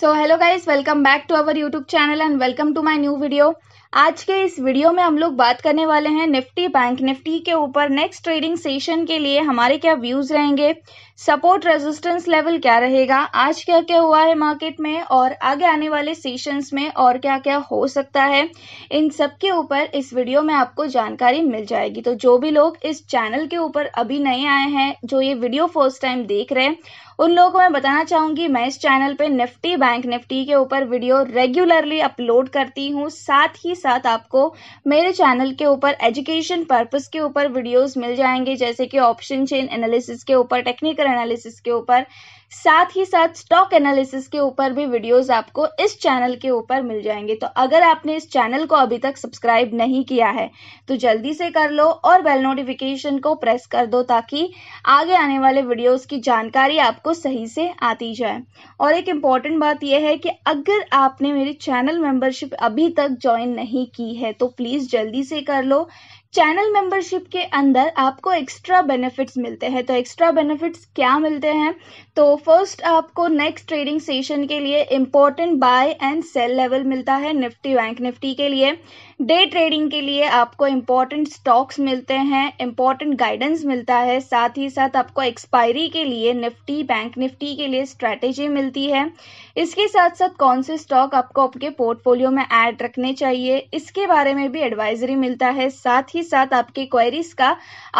So hello guys welcome back to our YouTube channel and welcome to my new video आज के इस video में हम लोग बात करने वाले हैं निफ्टी बैंक निफ्टी के ऊपर नेक्स्ट ट्रेडिंग सेशन के लिए हमारे क्या व्यूज़ रहेंगे सपोर्ट रेजिस्टेंस लेवल क्या रहेगा आज क्या क्या हुआ है मार्केट में और आगे आने वाले सेशंस में और क्या क्या हो सकता है इन सब के ऊपर इस वीडियो में आपको जानकारी मिल जाएगी तो जो भी लोग इस चैनल के ऊपर अभी नए आए हैं जो ये वीडियो फर्स्ट टाइम देख रहे हैं उन लोगों को मैं बताना चाहूंगी मैं इस चैनल पे निफ्टी बैंक निफ्टी के ऊपर वीडियो रेगुलरली अपलोड करती हूँ साथ ही साथ आपको मेरे चैनल के ऊपर एजुकेशन पर्पस के ऊपर वीडियोस मिल जाएंगे जैसे कि ऑप्शन चेन एनालिसिस के ऊपर टेक्निकल एनालिसिस के ऊपर साथ ही साथ स्टॉक एनालिसिस के ऊपर भी वीडियोस आपको इस चैनल के ऊपर मिल जाएंगे तो अगर आपने इस चैनल को अभी तक सब्सक्राइब नहीं किया है तो जल्दी से कर लो और बेल नोटिफिकेशन को प्रेस कर दो ताकि आगे आने वाले वीडियोस की जानकारी आपको सही से आती जाए और एक इम्पॉर्टेंट बात यह है कि अगर आपने मेरी चैनल मेंबरशिप अभी तक ज्वाइन नहीं की है तो प्लीज़ जल्दी से कर लो चैनल मेंबरशिप के अंदर आपको एक्स्ट्रा बेनिफिट्स मिलते हैं तो एक्स्ट्रा बेनिफिट्स क्या मिलते हैं तो फर्स्ट आपको नेक्स्ट ट्रेडिंग सेशन के लिए important buy and sell level मिलता है निफ्टी बैंक निफ्टी के लिए डे ट्रेडिंग के लिए आपको इम्पोर्टेंट स्टॉक्स मिलते हैं इम्पोर्टेंट गाइडेंस मिलता है साथ ही साथ आपको एक्सपायरी के लिए निफ्टी बैंक निफ्टी के लिए स्ट्रैटेजी मिलती है इसके साथ साथ कौन से स्टॉक आपको आपके पोर्टफोलियो में ऐड रखने चाहिए इसके बारे में भी एडवाइजरी मिलता है साथ ही साथ आपके क्वेरीज का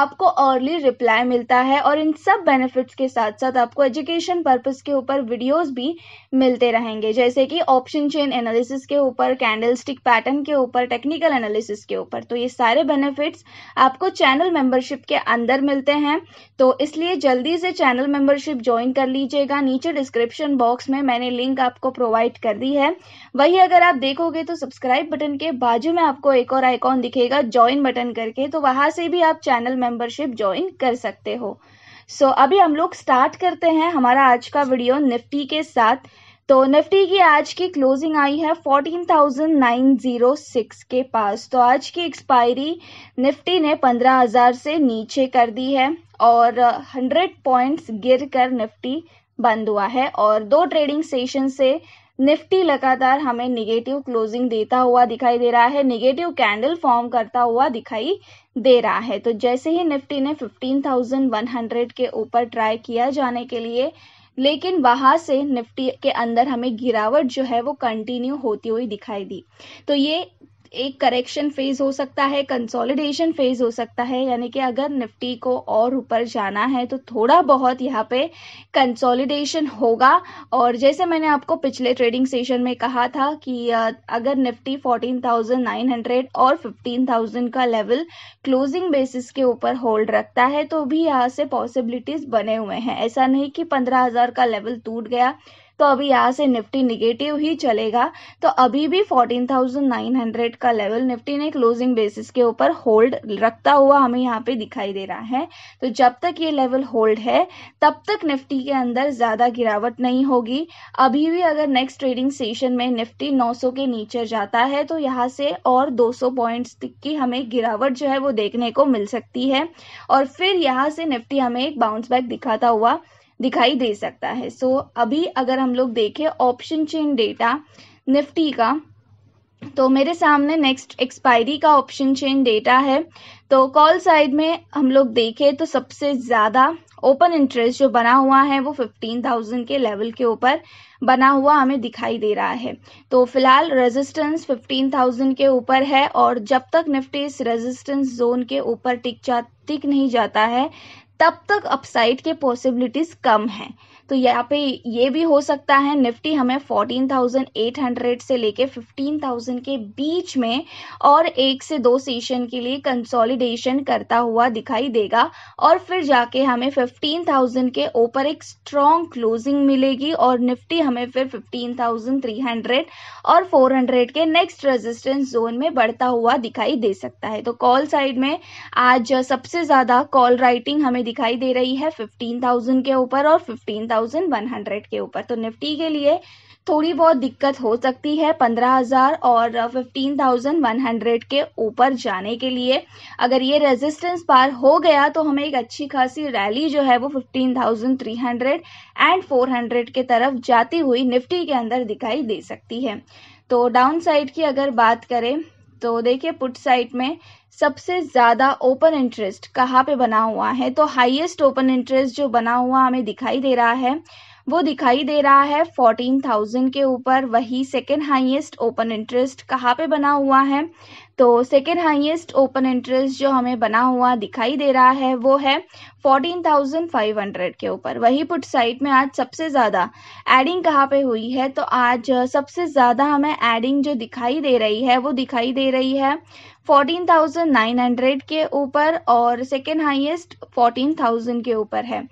आपको अर्ली रिप्लाई मिलता है और इन सब बेनिफिट्स के साथ साथ आपको एजुकेशन पर्पज़ के ऊपर वीडियोज़ भी मिलते रहेंगे जैसे कि ऑप्शन चेन एनालिसिस के ऊपर कैंडल स्टिक पैटर्न के ऊपर टेक्निक टेक्निकल एनालिसिस के ऊपर तो ये सारे बेनिफिट्स आपको चैनल मेंबरशिप के अंदर मिलते हैं तो इसलिए जल्दी से चैनल मेंबरशिप ज्वाइन कर लीजिएगा नीचे डिस्क्रिप्शन बॉक्स में मैंने लिंक आपको प्रोवाइड कर दी है वही अगर आप देखोगे तो सब्सक्राइब बटन के बाजू में आपको एक और आइकॉन दिखेगा ज्वाइन बटन करके तो वहां से भी आप चैनल मेंबरशिप ज्वाइन कर सकते हो सो so, अभी हम लोग स्टार्ट करते हैं हमारा आज का वीडियो निफ्टी के साथ तो निफ्टी की आज की क्लोजिंग आई है 14,906 के पास तो आज की एक्सपायरी निफ्टी ने 15,000 से नीचे कर दी है और 100 पॉइंट्स गिर कर निफ्टी बंद हुआ है और दो ट्रेडिंग सेशन से निफ्टी लगातार हमें निगेटिव क्लोजिंग देता हुआ दिखाई दे रहा है निगेटिव कैंडल फॉर्म करता हुआ दिखाई दे रहा है तो जैसे ही निफ्टी ने 15,100 के ऊपर ट्राई किया जाने के लिए लेकिन वहां से निफ्टी के अंदर हमें गिरावट जो है वो कंटिन्यू होती हुई दिखाई दी तो ये एक करेक्शन फेज हो सकता है कंसोलिडेशन फेज हो सकता है यानी कि अगर निफ्टी को और ऊपर जाना है तो थोड़ा बहुत यहाँ पे कंसोलिडेशन होगा और जैसे मैंने आपको पिछले ट्रेडिंग सेशन में कहा था कि अगर निफ्टी 14,900 और 15,000 का लेवल क्लोजिंग बेसिस के ऊपर होल्ड रखता है तो भी यहाँ से पॉसिबिलिटीज बने हुए हैं ऐसा नहीं कि पंद्रह का लेवल टूट गया तो अभी यहाँ से निफ्टी निगेटिव ही चलेगा तो अभी भी 14,900 का लेवल निफ्टी ने क्लोजिंग बेसिस के ऊपर होल्ड रखता हुआ हमें यहाँ पे दिखाई दे रहा है तो जब तक ये लेवल होल्ड है तब तक निफ्टी के अंदर ज़्यादा गिरावट नहीं होगी अभी भी अगर नेक्स्ट ट्रेडिंग सेशन में निफ्टी 900 के नीचे जाता है तो यहाँ से और 200 पॉइंट्स की हमें गिरावट जो है वो देखने को मिल सकती है और फिर यहाँ से निफ्टी हमें एक बाउंस बैक दिखाता हुआ दिखाई दे सकता है सो so, अभी अगर हम लोग देखें ऑप्शन चेन डेटा निफ्टी का तो मेरे सामने नेक्स्ट एक्सपायरी का ऑप्शन चेन डेटा है तो कॉल साइड में हम लोग देखें तो सबसे ज़्यादा ओपन इंटरेस्ट जो बना हुआ है वो 15,000 के लेवल के ऊपर बना हुआ हमें दिखाई दे रहा है तो फिलहाल रेजिस्टेंस 15,000 के ऊपर है और जब तक निफ्टी इस रेजिस्टेंस जोन के ऊपर टिक जा टिक नहीं जाता है तब तक अपसाइड के पॉसिबिलिटीज कम हैं तो यहाँ पे ये भी हो सकता है निफ्टी हमें 14,800 से लेके 15,000 के बीच में और एक से दो सेशन के लिए कंसोलिडेशन करता हुआ दिखाई देगा और फिर जाके हमें 15,000 के ऊपर एक स्ट्रॉन्ग क्लोजिंग मिलेगी और निफ्टी हमें फिर 15,300 और 400 के नेक्स्ट रेजिस्टेंस जोन में बढ़ता हुआ दिखाई दे सकता है तो कॉल साइड में आज सबसे ज्यादा कॉल राइटिंग हमें दिखाई दे रही है फिफ्टीन के ऊपर और फिफ्टीन थाउजेंड वन हंड्रेड के ऊपर तो निफ्टी के लिए थोड़ी बहुत दिक्कत हो सकती है पंद्रह हज़ार और 15,100 के ऊपर जाने के लिए अगर ये रेजिस्टेंस पार हो गया तो हमें एक अच्छी खासी रैली जो है वो fifteen thousand three hundred and four hundred के तरफ जाती हुई निफ्टी के अंदर दिखाई दे सकती है तो डाउन साइड की अगर बात करें तो देखिए पुट साइट में सबसे ज़्यादा ओपन इंटरेस्ट कहाँ पे बना हुआ है तो हाईएस्ट ओपन इंटरेस्ट जो बना हुआ हमें दिखाई दे रहा है वो दिखाई दे रहा है फोर्टीन थाउजेंड के ऊपर वही सेकेंड हाईएस्ट ओपन इंटरेस्ट कहाँ पे बना हुआ है तो सेकेंड हाईएस्ट ओपन इंटरेस्ट जो हमें बना हुआ दिखाई दे रहा है वो है 14,500 के ऊपर वही पुट साइड में आज सबसे ज़्यादा एडिंग कहाँ पे हुई है तो आज सबसे ज़्यादा हमें एडिंग जो दिखाई दे रही है वो दिखाई दे रही है 14,900 के ऊपर और सेकेंड हाईएस्ट 14,000 के ऊपर है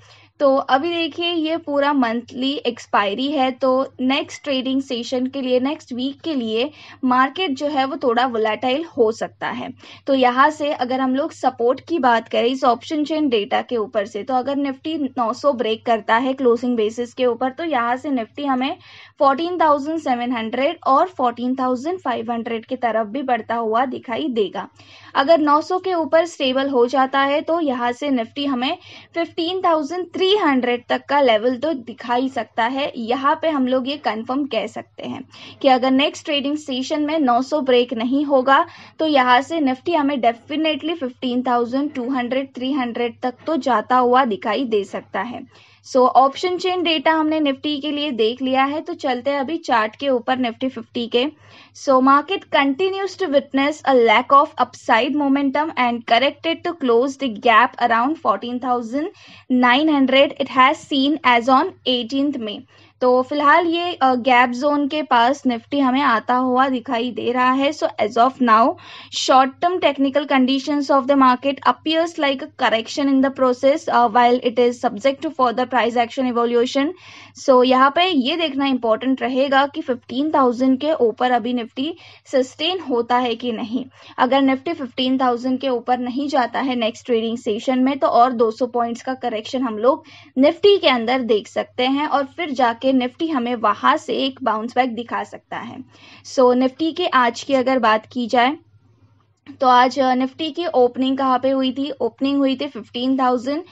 तो अभी देखिए ये पूरा मंथली एक्सपायरी है तो नेक्स्ट ट्रेडिंग सेशन के लिए नेक्स्ट वीक के लिए मार्केट जो है वो थोड़ा वोलाटाइल हो सकता है तो यहाँ से अगर हम लोग सपोर्ट की बात करें इस ऑप्शन चेन डेटा के ऊपर से तो अगर निफ्टी 900 ब्रेक करता है क्लोजिंग बेसिस के ऊपर तो यहाँ से निफ्टी हमें 14,700 और 14,500 के तरफ भी बढ़ता हुआ दिखाई देगा अगर 900 के ऊपर स्टेबल हो जाता है तो यहाँ से निफ्टी हमें 15,300 तक का लेवल तो दिखाई सकता है यहाँ पे हम लोग ये कंफर्म कह सकते हैं कि अगर नेक्स्ट ट्रेडिंग सेशन में 900 ब्रेक नहीं होगा तो यहाँ से निफ्टी हमें डेफिनेटली 15,200 300 तक तो जाता हुआ दिखाई दे सकता है सो ऑप्शन चेन डेटा हमने निफ्टी के लिए देख लिया है तो चलते हैं अभी चार्ट के ऊपर निफ्टी फिफ्टी के so market continues to witness a lack of upside momentum and corrected to close the gap around 14,900 it has seen as on 18th में तो फिलहाल ये गैप जोन के पास निफ्टी हमें आता हुआ दिखाई दे रहा है so as of now short term technical conditions of the market appears like a correction in the process while it is subject to for further action evolution so so यहाँ पे ये देखना इंपॉर्टेंट रहेगा कि 15,000 के ऊपर अभी निफ्टी सस्टेन होता है कि नहीं अगर निफ्टी 15,000 के ऊपर नहीं जाता है नेक्स्ट ट्रेडिंग सेशन में तो और 200 पॉइंट्स का करेक्शन हम लोग निफ्टी के अंदर देख सकते हैं और फिर जाके जाके निफ्टी हमें वहां से एक बाउंस बैक दिखा सकता है सो so, निफ्टी के आज की अगर बात की जाए तो आज निफ्टी की ओपनिंग कहाँ पे हुई थी ओपनिंग हुई थी फिफ्टीन थाउजेंड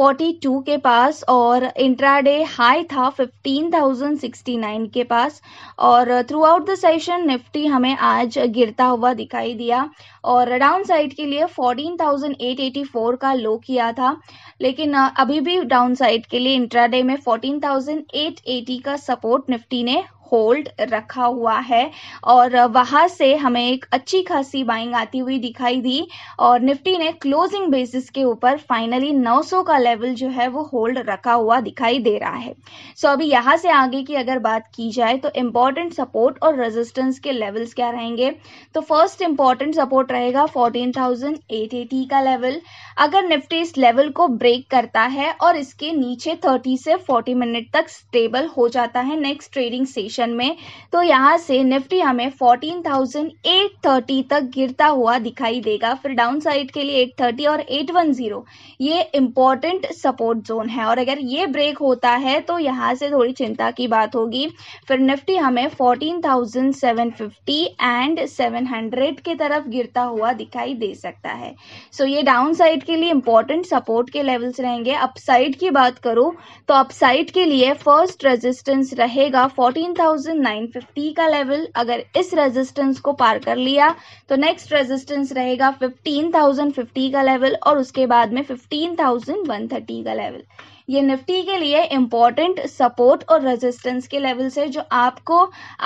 42 के पास और इंट्राडे हाई था 15,069 के पास और throughout the session Nifty हमें आज गिरता हुआ दिखाई दिया और डाउन साइड के लिए 14,884 का लो किया था लेकिन अभी भी डाउन साइड के लिए इंट्राडे में 14,880 का सपोर्ट निफ्टी ने होल्ड रखा हुआ है और वहां से हमें एक अच्छी खासी बाइंग आती हुई दिखाई दी और निफ्टी ने क्लोजिंग बेसिस के ऊपर फाइनली 900 का लेवल जो है वो होल्ड रखा हुआ दिखाई दे रहा है सो so, अभी यहां से आगे की अगर बात की जाए तो इम्पोर्टेंट सपोर्ट और रेजिस्टेंस के लेवल्स क्या रहेंगे तो फर्स्ट इम्पोर्टेंट सपोर्ट रहेगा फोर्टीन का लेवल अगर निफ्टी इस लेवल को ब्रेक करता है और इसके नीचे थर्टी से फोर्टी मिनट तक स्टेबल हो जाता है नेक्स्ट ट्रेडिंग सेशन सेशन में तो यहाँ से निफ्टी हमें 14,830 तक गिरता हुआ दिखाई देगा फिर डाउन साइड के लिए 830 और 810 ये इम्पोर्टेंट सपोर्ट जोन है और अगर ये ब्रेक होता है तो यहाँ से थोड़ी चिंता की बात होगी फिर निफ्टी हमें 14,750 एंड 700 के तरफ गिरता हुआ दिखाई दे सकता है सो ये डाउन साइड के लिए इम्पोर्टेंट सपोर्ट के लेवल्स रहेंगे अपसाइड की बात करूँ तो अपसाइड के लिए फर्स्ट रेजिस्टेंस रहेगा 14,000 4950 का लेवल अगर इस रेजिस्टेंस को पार कर लिया तो नेक्स्ट रेजिस्टेंस रहेगा 15,050 का लेवल और उसके बाद में 15,130 का लेवल ये निफ्टी के लिए इम्पॉर्टेंट सपोर्ट और रेजिस्टेंस के लेवल्स है जो आपको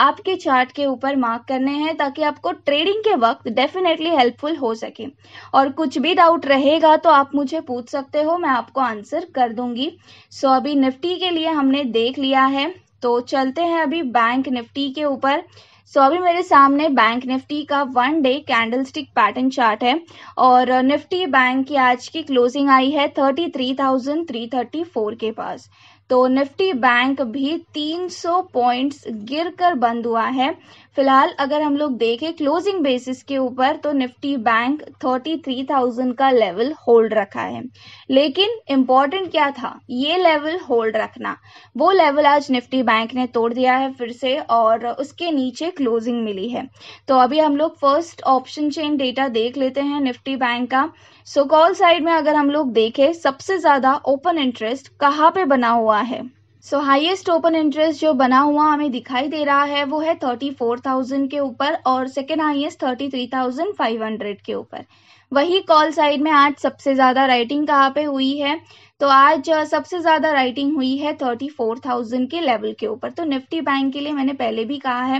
आपके चार्ट के ऊपर मार्क करने हैं ताकि आपको ट्रेडिंग के वक्त डेफिनेटली हेल्पफुल हो सके और कुछ भी डाउट रहेगा तो आप मुझे पूछ सकते हो मैं आपको आंसर कर दूंगी सो so, अभी निफ्टी के लिए हमने देख लिया है तो चलते हैं अभी बैंक निफ्टी के ऊपर सो so, अभी मेरे सामने बैंक निफ्टी का one day candlestick pattern chart है और निफ्टी बैंक की आज की क्लोजिंग आई है thirty three thousand three thirty four के पास तो निफ्टी बैंक भी 300 पॉइंट्स गिर कर बंद हुआ है फिलहाल अगर हम लोग देखें क्लोजिंग बेसिस के ऊपर तो निफ्टी बैंक 33,000 का लेवल होल्ड रखा है लेकिन इम्पोर्टेंट क्या था ये लेवल होल्ड रखना वो लेवल आज निफ्टी बैंक ने तोड़ दिया है फिर से और उसके नीचे क्लोजिंग मिली है तो अभी हम लोग फर्स्ट ऑप्शन चेन डेटा देख लेते हैं निफ्टी बैंक का सो कॉल साइड में अगर हम लोग देखें सबसे ज़्यादा ओपन इंटरेस्ट कहाँ पे बना हुआ है सो हाईएस्ट ओपन इंटरेस्ट जो बना हुआ हमें दिखाई दे रहा है वो है थर्टी फोर थाउजेंड के ऊपर और second highest thirty three thousand five hundred के ऊपर वही कॉल साइड में आज सबसे ज़्यादा राइटिंग कहाँ पे हुई है तो आज सबसे ज़्यादा राइटिंग हुई है थर्टी फोर थाउजेंड के लेवल के ऊपर तो निफ्टी बैंक के लिए मैंने पहले भी कहा है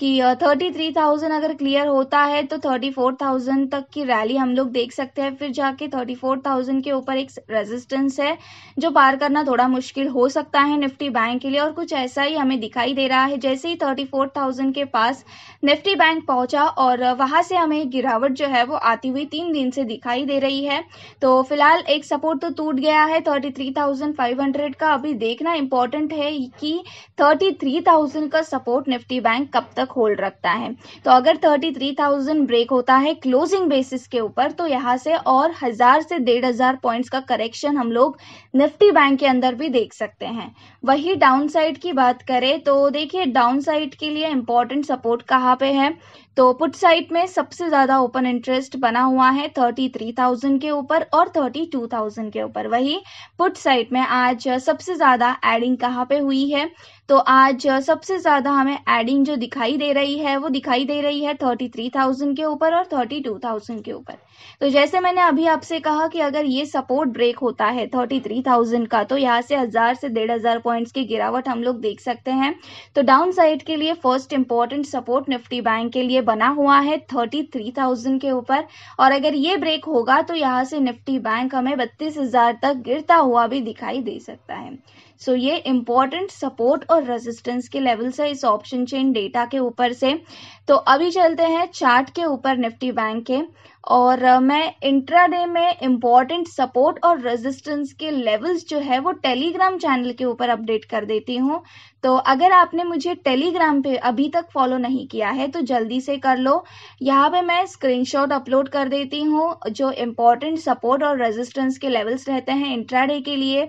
कि थर्टी थ्री थाउजेंड अगर क्लियर होता है तो थर्टी फोर थाउजेंड तक की रैली हम लोग देख सकते हैं फिर जाके थर्टी फोर थाउजेंड के ऊपर एक रेजिस्टेंस है जो पार करना थोड़ा मुश्किल हो सकता है निफ्टी बैंक के लिए और कुछ ऐसा ही हमें दिखाई दे रहा है जैसे ही थर्टी फोर थाउजेंड के पास निफ्टी बैंक पहुंचा और वहां से हमें गिरावट जो है वो आती हुई तीन दिन से दिखाई दे रही है तो फिलहाल एक सपोर्ट तो टूट गया है thirty three thousand five hundred का अभी देखना इंपॉर्टेंट है कि थर्टी थ्री थाउजेंड का सपोर्ट निफ्टी बैंक कब तक होल्ड रखता है तो अगर थर्टी थ्री थाउजेंड ब्रेक होता है क्लोजिंग बेसिस के ऊपर तो यहाँ से और हजार से डेढ़ हजार पॉइंट्स का करेक्शन हम लोग निफ्टी बैंक के अंदर भी देख सकते हैं वही डाउन साइड की बात करें तो देखिए डाउन साइड के लिए इंपॉर्टेंट सपोर्ट कहाँ पे है तो पुट साइड में सबसे ज़्यादा ओपन इंटरेस्ट बना हुआ है थर्टी थ्री थाउजेंड के ऊपर और थर्टी टू थाउजेंड के ऊपर वही पुट साइड में आज सबसे ज़्यादा एडिंग कहाँ पे हुई है तो आज सबसे ज़्यादा हमें एडिंग जो दिखाई दे रही है वो दिखाई दे रही है थर्टी थ्री थाउजेंड के ऊपर और थर्टी टू थाउजेंड के ऊपर तो जैसे मैंने अभी आपसे कहा कि अगर ये सपोर्ट ब्रेक होता है थर्टी थ्री थाउजेंड का तो यहाँ से हज़ार से डेढ़ हज़ार पॉइंट की गिरावट हम लोग देख सकते हैं तो डाउन साइड के लिए first important support Nifty bank के लिए बना हुआ है थर्टी थ्री थाउजेंड के ऊपर और अगर ये ब्रेक होगा तो यहाँ से निफ्टी बैंक हमें बत्तीस हजार तक गिरता हुआ भी दिखाई दे सकता है सो ये इंपॉर्टेंट सपोर्ट और रेजिस्टेंस के लेवल्स है इस ऑप्शन चेन डेटा के ऊपर से तो अभी चलते हैं चार्ट के ऊपर निफ्टी बैंक के और मैं इंट्राडे में इम्पोर्टेंट सपोर्ट और रेजिस्टेंस के लेवल्स जो है वो टेलीग्राम चैनल के ऊपर अपडेट कर देती हूँ तो अगर आपने मुझे टेलीग्राम पे अभी तक फॉलो नहीं किया है तो जल्दी से कर लो यहाँ पे मैं स्क्रीनशॉट अपलोड कर देती हूँ जो इम्पोर्टेंट सपोर्ट और रेजिस्टेंस के लेवल्स रहते हैं इंट्राडे के लिए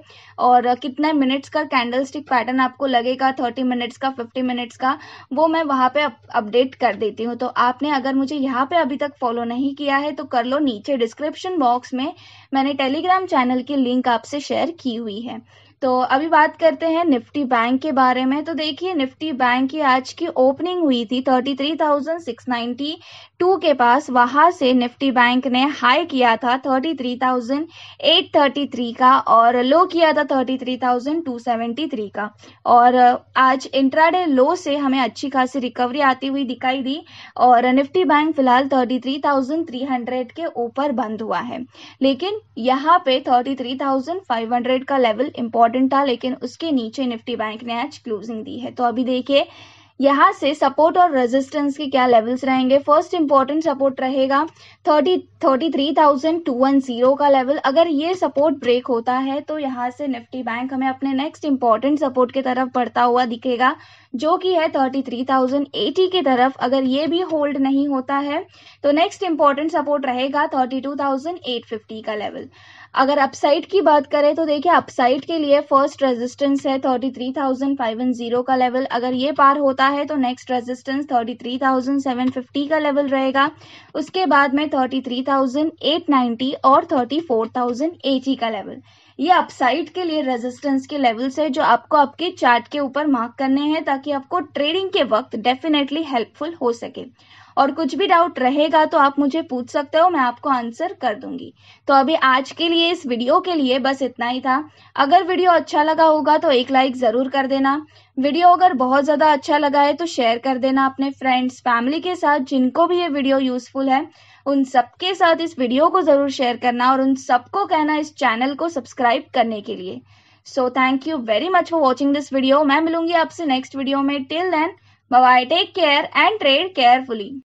और कितने मिनट मिनट्स का स्टिक पैटर्न आपको लगेगा थर्टी मिनट्स का फिफ्टी मिनट्स का वो मैं वहाँ पे अपडेट कर देती हूँ तो आपने अगर मुझे यहाँ पे अभी तक फॉलो नहीं किया है तो कर लो नीचे डिस्क्रिप्शन बॉक्स में मैंने टेलीग्राम चैनल की लिंक आपसे शेयर की हुई है तो अभी बात करते हैं निफ्टी बैंक के बारे में तो देखिए निफ्टी बैंक की आज की ओपनिंग हुई थी 33,692 के पास वहां से निफ्टी बैंक ने हाई किया था 33,833 का और लो किया था 33,273 का और आज इंट्राडे लो से हमें अच्छी खासी रिकवरी आती हुई दिखाई दी और निफ्टी बैंक फिलहाल 33,300 के ऊपर बंद हुआ है लेकिन यहाँ पे 33,500 का लेवल इम्पोर्टेंट इंपॉर्टेंट था लेकिन उसके नीचे निफ्टी बैंक ने आज क्लोजिंग दी है तो अभी देखिए यहाँ से सपोर्ट और रेजिस्टेंस के क्या लेवल्स रहेंगे फर्स्ट इंपॉर्टेंट सपोर्ट रहेगा thirty thirty three thousand two one zero का लेवल अगर ये सपोर्ट ब्रेक होता है तो यहाँ से निफ्टी बैंक हमें अपने नेक्स्ट इंपॉर्टेंट सपोर्ट की तरफ बढ़ता हुआ दिखेगा जो कि है थर्टी थ्री थाउजेंड एटी की तरफ अगर ये भी होल्ड नहीं होता है तो नेक्स्ट इंपॉर्टेंट सपोर्ट रहेगा thirty two thousand eight fifty का लेवल अगर अपसाइड की बात करें तो देखिए अपसाइड के लिए फर्स्ट रेजिस्टेंस है thirty three thousand five zero का लेवल अगर ये पार होता है तो next resistance thirty three thousand seven fifty का लेवल रहेगा उसके बाद में thirty three thousand eight ninety और थर्टी फोर थाउजेंड एटी का लेवल ये अपसाइड के लिए रेजिस्टेंस के लेवल्स है जो आपको आपके चार्ट के ऊपर मार्क करने हैं ताकि आपको ट्रेडिंग के वक्त डेफिनेटली हेल्पफुल हो सके और कुछ भी डाउट रहेगा तो आप मुझे पूछ सकते हो मैं आपको आंसर कर दूंगी तो अभी आज के लिए इस वीडियो के लिए बस इतना ही था अगर वीडियो अच्छा लगा होगा तो एक लाइक ज़रूर कर देना वीडियो अगर बहुत ज़्यादा अच्छा लगा है तो शेयर कर देना अपने फ्रेंड्स फैमिली के साथ जिनको भी ये वीडियो यूज़फुल है उन सबके साथ इस वीडियो को ज़रूर शेयर करना और उन सबको कहना इस चैनल को सब्सक्राइब करने के लिए so thank you very much for watching this video मैं मिलूंगी आपसे नेक्स्ट वीडियो में till then Bye bye, take care and trade carefully.